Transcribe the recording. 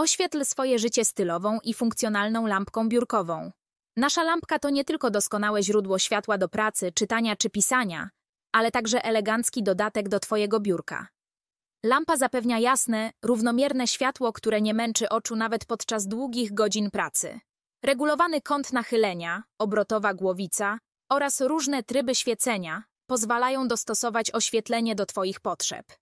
Oświetl swoje życie stylową i funkcjonalną lampką biurkową. Nasza lampka to nie tylko doskonałe źródło światła do pracy, czytania czy pisania, ale także elegancki dodatek do Twojego biurka. Lampa zapewnia jasne, równomierne światło, które nie męczy oczu nawet podczas długich godzin pracy. Regulowany kąt nachylenia, obrotowa głowica oraz różne tryby świecenia pozwalają dostosować oświetlenie do Twoich potrzeb.